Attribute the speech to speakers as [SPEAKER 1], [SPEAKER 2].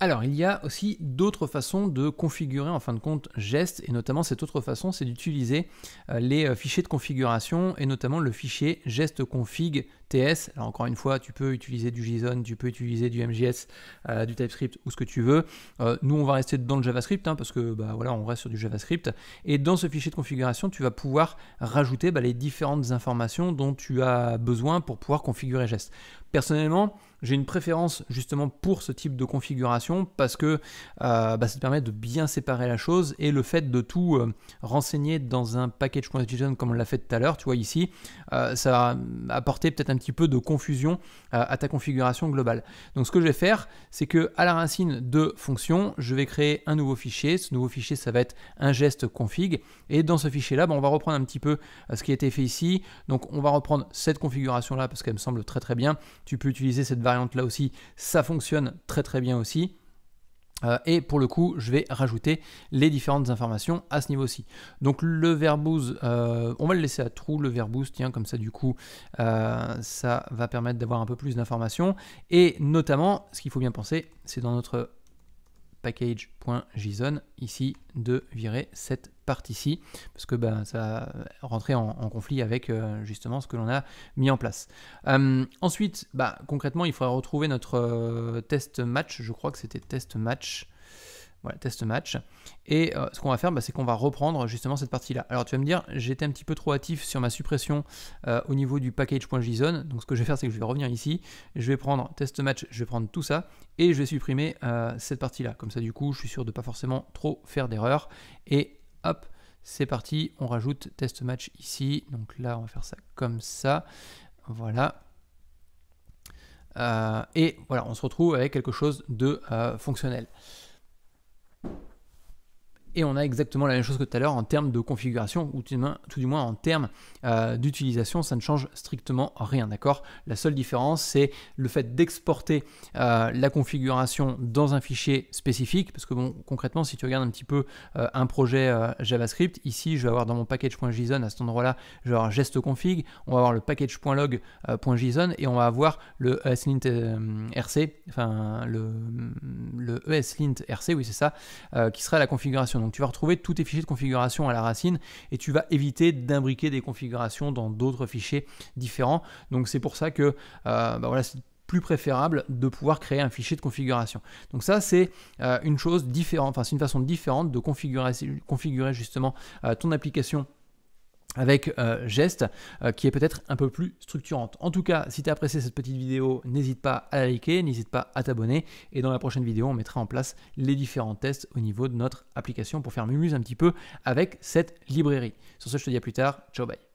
[SPEAKER 1] Alors, il y a aussi d'autres façons de configurer en fin de compte gestes et notamment cette autre façon, c'est d'utiliser euh, les euh, fichiers de configuration, et notamment le fichier geste config Alors, encore une fois, tu peux utiliser du JSON, tu peux utiliser du MJS, euh, du TypeScript ou ce que tu veux. nous, on va rester dans le JavaScript, hein, parce que bah, voilà, on reste sur du JavaScript. Et dans ce fichier de configuration, tu vas pouvoir rajouter bah, les différentes informations dont tu as besoin pour pouvoir configurer gestes Personnellement, j'ai une préférence justement pour ce type de configuration parce que euh, bah, ça te permet de bien séparer la chose et le fait de tout euh, renseigner dans un package.json comme on l'a fait tout à l'heure, tu vois ici, euh, ça va apporter peut-être un petit peu de confusion à ta configuration globale. Donc ce que je vais faire, c'est que à la racine de fonction, je vais créer un nouveau fichier. Ce nouveau fichier, ça va être un geste config et dans ce fichier là, on va reprendre un petit peu ce qui a été fait ici. Donc on va reprendre cette configuration là parce qu'elle me semble très très bien. Tu peux utiliser cette variante là aussi, ça fonctionne très très bien aussi. Euh, et pour le coup, je vais rajouter les différentes informations à ce niveau-ci. Donc le verbose, euh, on va le laisser à trou. le verbose, tiens, comme ça du coup, euh, ça va permettre d'avoir un peu plus d'informations. Et notamment, ce qu'il faut bien penser, c'est dans notre package.json ici de virer cette partie-ci parce que bah, ça va en, en conflit avec euh, justement ce que l'on a mis en place. Euh, ensuite, bah, concrètement, il faudra retrouver notre euh, test match. Je crois que c'était test match test match. Et euh, ce qu'on va faire, bah, c'est qu'on va reprendre justement cette partie-là. Alors tu vas me dire, j'étais un petit peu trop hâtif sur ma suppression euh, au niveau du package.json. Donc ce que je vais faire, c'est que je vais revenir ici. Je vais prendre test match, je vais prendre tout ça et je vais supprimer euh, cette partie-là. Comme ça, du coup, je suis sûr de ne pas forcément trop faire d'erreur. Et hop, c'est parti. On rajoute test match ici. Donc là, on va faire ça comme ça. Voilà. et voilà, on se retrouve avec quelque chose de fonctionnel et on a exactement la même chose que tout à l'heure en termes de configuration ou tout du moins, en termes euh, d'utilisation, ça ne change strictement rien, d'accord La seule différence, c'est le fait d'exporter euh, la configuration dans un fichier spécifique, parce que bon, concrètement, si tu regardes un petit peu euh, un projet JavaScript, ici, je vais avoir dans mon package.json à cet endroit-là, je vais avoir geste config, on va avoir le package.log.json et on va avoir le eslintrc, enfin le, le oui c'est ça, qui sera la configuration tu vas retrouver tous tes fichiers de configuration à la racine et tu vas éviter d'imbriquer des configurations dans d'autres fichiers différents. Donc c'est pour ça que euh, bah voilà, c'est plus préférable de pouvoir créer un fichier de configuration. Donc ça, c'est euh, une chose différente, enfin c'est une façon différente de configurer, justement euh, ton application avec euh, geste euh, qui est peut-être un peu plus structurante. En tout cas, si tu as apprécié cette petite vidéo, n'hésite pas à liker, n'hésite pas à t'abonner et dans la prochaine vidéo, on mettra en place les différents tests au niveau de notre application pour faire mumuse un petit peu avec cette librairie. Sur ce, je te dis à plus tard, ciao bye.